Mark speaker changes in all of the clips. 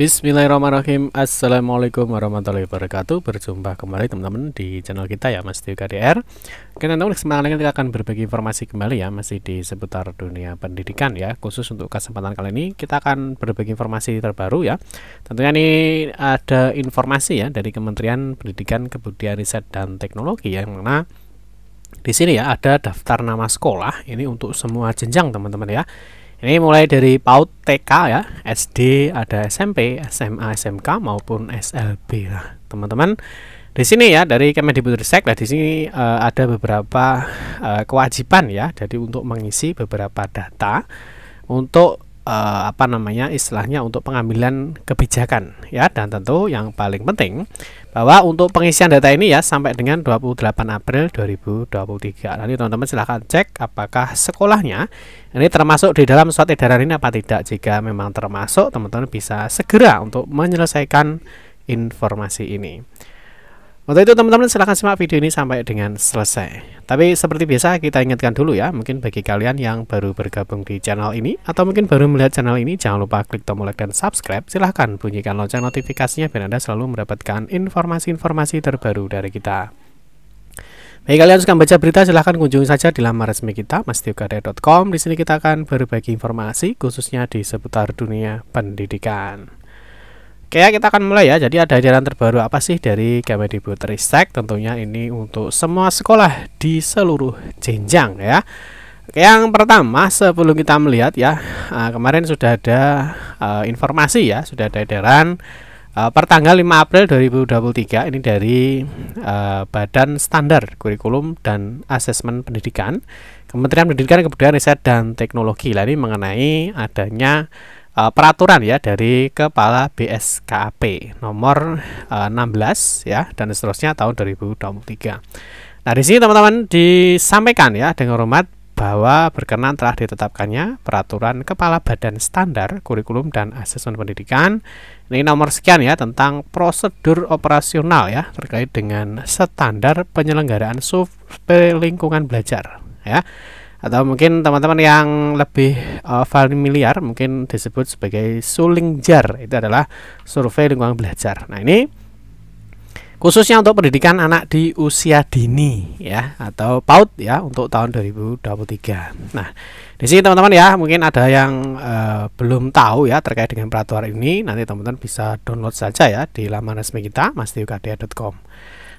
Speaker 1: Bismillahirrahmanirrahim Assalamualaikum warahmatullahi wabarakatuh Berjumpa kembali teman-teman di channel kita ya Mas Tio KDR teman-teman kesempatan lagi kita akan berbagi informasi kembali ya Masih di seputar dunia pendidikan ya Khusus untuk kesempatan kali ini kita akan berbagi informasi terbaru ya Tentunya ini ada informasi ya dari Kementerian Pendidikan Kebudayaan Riset dan Teknologi ya, Yang mana di sini ya ada daftar nama sekolah ini untuk semua jenjang teman-teman ya ini mulai dari PAUD TK ya, SD, ada SMP, SMA, SMK maupun SLB lah, teman-teman. Di sini ya dari Kemendikbudristek lah di sini uh, ada beberapa uh, kewajiban ya, jadi untuk mengisi beberapa data untuk uh, apa namanya istilahnya untuk pengambilan kebijakan ya dan tentu yang paling penting bahwa untuk pengisian data ini ya sampai dengan 28 April 2023 nanti teman-teman silahkan cek apakah sekolahnya ini termasuk di dalam surat edaran ini apa tidak jika memang termasuk teman-teman bisa segera untuk menyelesaikan informasi ini untuk itu teman-teman silahkan simak video ini sampai dengan selesai. Tapi seperti biasa kita ingatkan dulu ya, mungkin bagi kalian yang baru bergabung di channel ini atau mungkin baru melihat channel ini, jangan lupa klik tombol like dan subscribe. Silahkan bunyikan lonceng notifikasinya biar Anda selalu mendapatkan informasi-informasi terbaru dari kita. Baik kalian suka baca berita silahkan kunjungi saja di laman resmi kita mastiukade.com. Di sini kita akan berbagi informasi khususnya di seputar dunia pendidikan. Oke ya, kita akan mulai ya. Jadi ada ajaran terbaru apa sih dari Kemdikbud Ristek? Tentunya ini untuk semua sekolah di seluruh jenjang ya. Oke, yang pertama sebelum kita melihat ya, eh, kemarin sudah ada uh, informasi ya, sudah ada edaran uh, eh, pertanggal 5 April 2023 ini dari uh, Badan Standar Kurikulum dan Asesmen Pendidikan, Kementerian Pendidikan Kebudayaan Riset dan Teknologi. Lah ini mengenai adanya Eh, peraturan ya dari Kepala BSKP nomor uh, eh, 16 ya dan seterusnya tahun 2023. Nah, di sini teman-teman disampaikan ya dengan hormat bahwa berkenan telah ditetapkannya peraturan Kepala Badan Standar Kurikulum dan Asesmen Pendidikan. Ini nomor sekian ya tentang prosedur operasional ya terkait dengan standar penyelenggaraan survei lingkungan belajar ya atau mungkin teman-teman yang lebih uh, familiar mungkin disebut sebagai sulingjar itu adalah survei lingkungan belajar nah ini khususnya untuk pendidikan anak di usia dini ya atau PAUD ya untuk tahun 2023 nah di sini teman-teman ya mungkin ada yang uh, belum tahu ya terkait dengan peraturan ini nanti teman-teman bisa download saja ya di laman resmi kita mastiukadia.com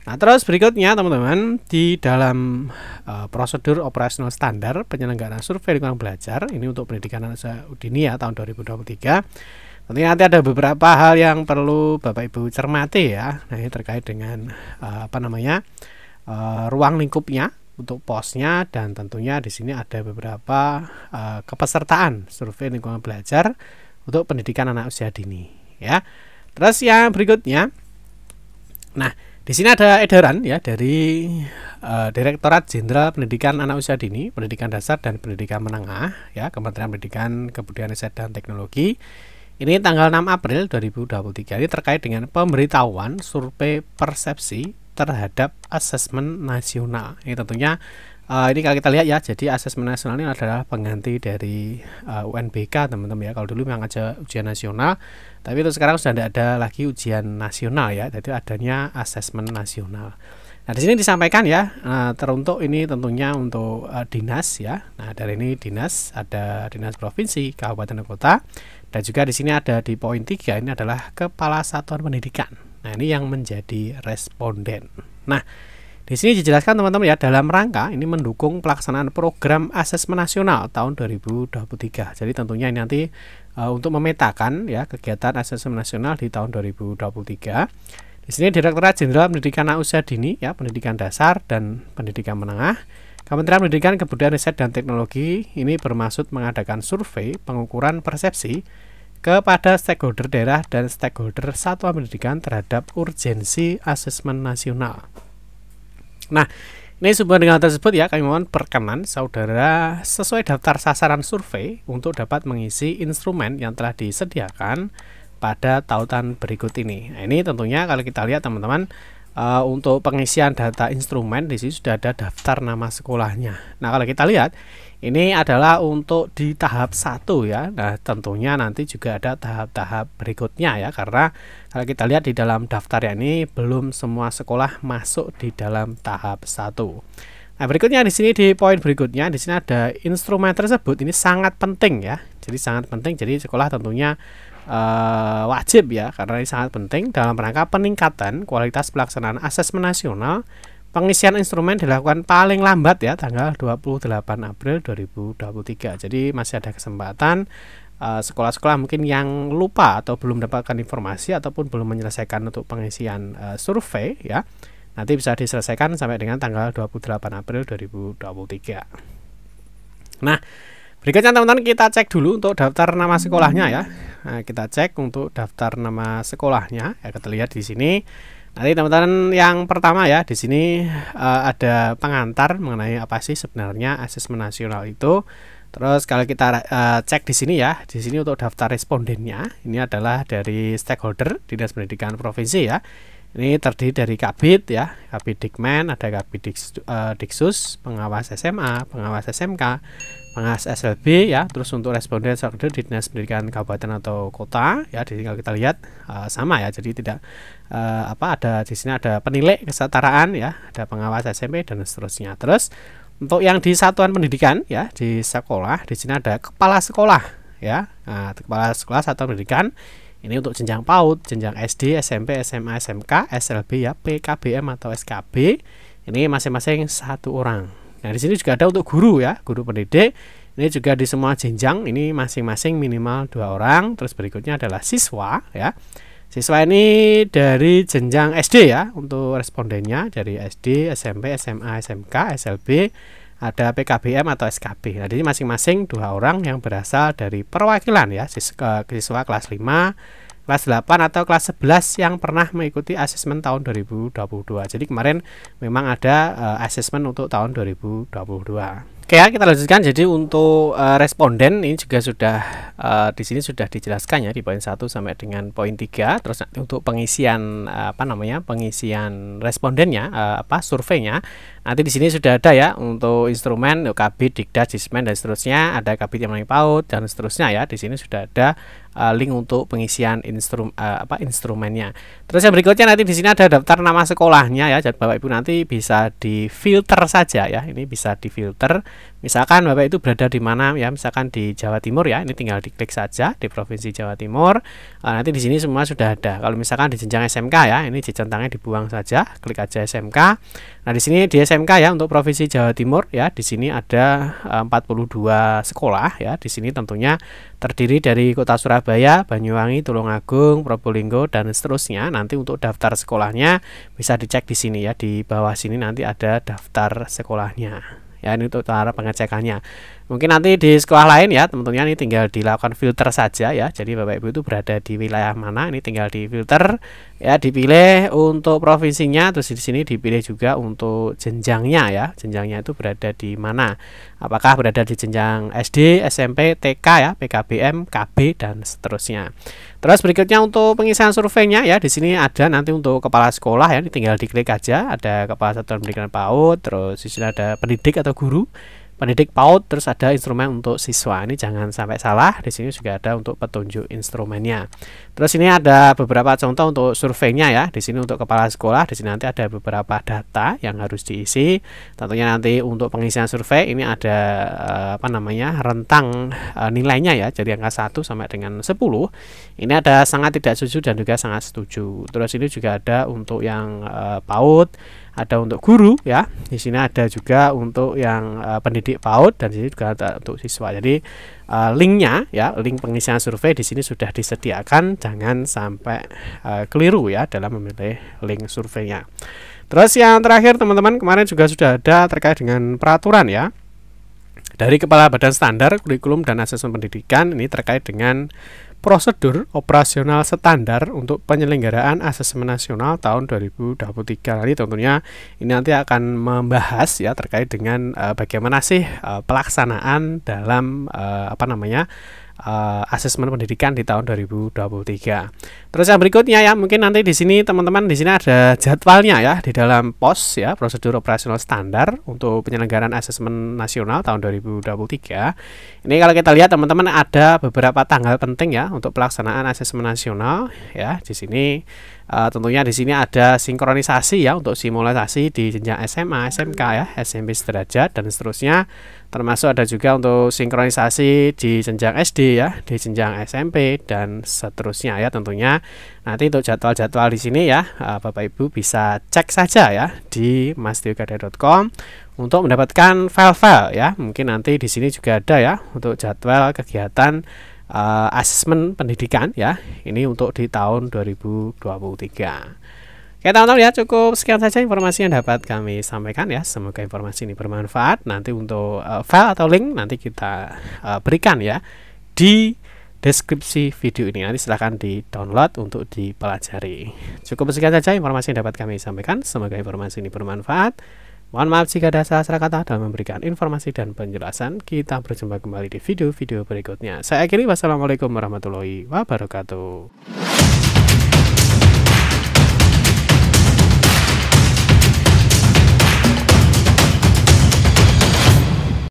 Speaker 1: Nah, terus berikutnya teman-teman di dalam uh, prosedur operasional standar penyelenggaraan survei lingkungan belajar ini untuk pendidikan anak ya tahun 2023. Tentunya nanti ada beberapa hal yang perlu Bapak Ibu cermati ya. Nah, ini terkait dengan uh, apa namanya? Uh, ruang lingkupnya untuk posnya dan tentunya di sini ada beberapa uh, kepesertaan survei lingkungan belajar untuk pendidikan anak usia dini ya. Terus yang berikutnya. Nah, di sini ada edaran ya dari uh, Direktorat Jenderal Pendidikan Anak Usia Dini, Pendidikan Dasar dan Pendidikan Menengah ya, Kementerian Pendidikan, Kebudayaan Riset dan Teknologi. Ini tanggal 6 April 2023 ini terkait dengan pemberitahuan survei persepsi terhadap asesmen nasional. Ini tentunya Uh, ini kalau kita lihat ya, jadi asesmen nasional ini adalah pengganti dari uh, eh, UNBK teman-teman ya. Kalau dulu memang aja ujian nasional, tapi itu sekarang sudah tidak ada lagi ujian nasional ya. Jadi adanya asesmen nasional. Nah di sini disampaikan ya, uh, teruntuk ini tentunya untuk uh, dinas ya. Nah dari ini dinas ada dinas provinsi, kabupaten dan kota, dan juga di sini ada di poin tiga ini adalah kepala satuan pendidikan. Nah ini yang menjadi responden. Nah di sini dijelaskan teman-teman ya dalam rangka ini mendukung pelaksanaan program asesmen nasional tahun 2023. Jadi tentunya ini nanti e, untuk memetakan ya kegiatan asesmen nasional di tahun 2023. Di sini Direktorat Jenderal Pendidikan anak Usia Dini ya pendidikan dasar dan pendidikan menengah Kementerian Pendidikan Kebudayaan Riset dan Teknologi ini bermaksud mengadakan survei pengukuran persepsi kepada stakeholder daerah dan stakeholder satuan pendidikan terhadap urgensi asesmen nasional. Nah, ini sebuah dengan tersebut ya, kami mohon perkenan saudara sesuai daftar sasaran survei untuk dapat mengisi instrumen yang telah disediakan pada tautan berikut ini. Nah, ini tentunya kalau kita lihat teman-teman uh, untuk pengisian data instrumen di sini sudah ada daftar nama sekolahnya. Nah, kalau kita lihat ini adalah untuk di tahap satu ya. Nah, tentunya nanti juga ada tahap-tahap berikutnya ya karena kalau kita lihat di dalam daftar ya ini belum semua sekolah masuk di dalam tahap satu. Nah, berikutnya di sini di poin berikutnya di sini ada instrumen tersebut ini sangat penting ya. Jadi sangat penting jadi sekolah tentunya uh, wajib ya karena ini sangat penting dalam rangka peningkatan kualitas pelaksanaan asesmen nasional pengisian instrumen dilakukan paling lambat ya tanggal 28 April 2023 jadi masih ada kesempatan eh, sekolah-sekolah mungkin yang lupa atau belum mendapatkan informasi ataupun belum menyelesaikan untuk pengisian uh, survei ya nanti bisa diselesaikan sampai dengan tanggal 28 April 2023 nah Berikutnya teman-teman kita cek dulu untuk daftar nama sekolahnya ya. Nah, kita cek untuk daftar nama sekolahnya ya kita lihat di sini. Nanti teman-teman yang pertama ya di sini uh, ada pengantar mengenai apa sih sebenarnya asesmen nasional itu. Terus kalau kita uh, cek di sini ya, di sini untuk daftar respondennya ini adalah dari stakeholder Dinas Pendidikan Provinsi ya. Ini terdiri dari Kabit ya, Kabit Dikmen, ada Kabit Diks, uh, eh, Diksus, pengawas SMA, pengawas SMK, pengawas SLB ya, terus untuk responden sektor di Dinas Pendidikan Kabupaten atau Kota ya, di kalau kita lihat uh, sama ya, jadi tidak uh, apa ada di sini ada penilai kesetaraan ya, ada pengawas SMP dan seterusnya. Terus untuk yang di satuan pendidikan ya, di sekolah di sini ada kepala sekolah ya, nah, kepala sekolah satuan pendidikan ini untuk jenjang PAUD, jenjang SD, SMP, SMA, SMK, SLB ya, PKBM atau SKB. Ini masing-masing satu orang. Nah, di sini juga ada untuk guru ya, guru pendidik. Ini juga di semua jenjang ini masing-masing minimal dua orang. Terus berikutnya adalah siswa ya. Siswa ini dari jenjang SD ya untuk respondennya dari SD, SMP, SMA, SMK, SLB, ada PKBM atau SKB. Nah, jadi masing-masing dua orang yang berasal dari perwakilan ya siswa, siswa kelas 5, kelas 8 atau kelas 11 yang pernah mengikuti asesmen tahun 2022. Jadi kemarin memang ada uh, asesmen untuk tahun 2022. Oke ya, kita lanjutkan. Jadi untuk uh, responden ini juga sudah uh, di sini sudah dijelaskan ya di poin 1 sampai dengan poin 3. Terus nanti untuk pengisian uh, apa namanya? pengisian respondennya uh, apa surveinya. Nanti di sini sudah ada ya untuk instrumen kabit, Dikda, Jismen dan seterusnya, ada kabit yang mengenai PAUD dan seterusnya ya. Di sini sudah ada uh, link untuk pengisian instrum uh, apa instrumennya. Terus yang berikutnya nanti di sini ada daftar nama sekolahnya ya. Jadi Bapak Ibu nanti bisa di filter saja ya. Ini bisa di filter Misalkan Bapak itu berada di mana ya, misalkan di Jawa Timur ya, ini tinggal diklik saja di Provinsi Jawa Timur. Nah, nanti di sini semua sudah ada. Kalau misalkan di jenjang SMK ya, ini centangnya dibuang saja, klik aja SMK. Nah, di sini di SMK ya untuk Provinsi Jawa Timur ya, di sini ada 42 eh, sekolah ya. Di sini tentunya terdiri dari Kota Surabaya, Banyuwangi, Tulungagung, Probolinggo dan seterusnya. Nanti untuk daftar sekolahnya bisa dicek di sini ya, di bawah sini nanti ada daftar sekolahnya ya ini untuk cara pengecekannya Mungkin nanti di sekolah lain ya teman-teman ini tinggal dilakukan filter saja ya. Jadi Bapak Ibu itu berada di wilayah mana ini tinggal di filter ya dipilih untuk provinsinya terus di sini dipilih juga untuk jenjangnya ya. Jenjangnya itu berada di mana? Apakah berada di jenjang SD, SMP, TK ya, PKBM, KB dan seterusnya. Terus berikutnya untuk pengisian surveinya ya di sini ada nanti untuk kepala sekolah ya ini tinggal diklik aja ada kepala satuan pendidikan PAUD terus di sini ada pendidik atau guru pendidik PAUD terus ada instrumen untuk siswa ini jangan sampai salah di sini juga ada untuk petunjuk instrumennya terus ini ada beberapa contoh untuk surveinya ya di sini untuk kepala sekolah di sini nanti ada beberapa data yang harus diisi tentunya nanti untuk pengisian survei ini ada eh, apa namanya rentang eh, nilainya ya jadi angka 1 sampai dengan 10 ini ada sangat tidak setuju dan juga sangat setuju terus ini juga ada untuk yang eh, PAUD ada untuk guru ya di sini ada juga untuk yang uh, pendidik PAUD dan di sini juga ada untuk siswa jadi uh, linknya ya link pengisian survei di sini sudah disediakan jangan sampai uh, keliru ya dalam memilih link surveinya terus yang terakhir teman-teman kemarin juga sudah ada terkait dengan peraturan ya dari Kepala Badan Standar Kurikulum dan Asesmen Pendidikan ini terkait dengan prosedur operasional standar untuk penyelenggaraan asesmen nasional tahun 2023 nah, ini tentunya ini nanti akan membahas ya terkait dengan uh, bagaimana sih uh, pelaksanaan dalam uh, apa namanya uh, asesmen pendidikan di tahun 2023. Terus yang berikutnya ya, mungkin nanti di sini teman-teman di sini ada jadwalnya ya di dalam pos ya, prosedur operasional standar untuk penyelenggaraan asesmen nasional tahun 2023. Ini kalau kita lihat teman-teman ada beberapa tanggal penting ya untuk pelaksanaan asesmen nasional ya. Di sini e, tentunya di sini ada sinkronisasi ya untuk simulasi di jenjang SMA, SMK ya, SMP sederajat dan seterusnya. Termasuk ada juga untuk sinkronisasi di jenjang SD ya, di jenjang SMP dan seterusnya ya tentunya Nanti untuk jadwal-jadwal di sini ya, eh, Bapak Ibu bisa cek saja ya di mastiogada.com untuk mendapatkan file-file ya. Mungkin nanti di sini juga ada ya untuk jadwal kegiatan uh, asesmen pendidikan ya. Ini untuk di tahun 2023. Oke teman-teman ya cukup sekian saja informasi yang dapat kami sampaikan ya Semoga informasi ini bermanfaat Nanti untuk uh, file atau link nanti kita uh, berikan ya Di deskripsi video ini nanti silahkan di download untuk dipelajari cukup sekian saja informasi yang dapat kami sampaikan semoga informasi ini bermanfaat mohon maaf jika ada salah salah kata dalam memberikan informasi dan penjelasan kita berjumpa kembali di video-video berikutnya saya akhiri wassalamualaikum warahmatullahi wabarakatuh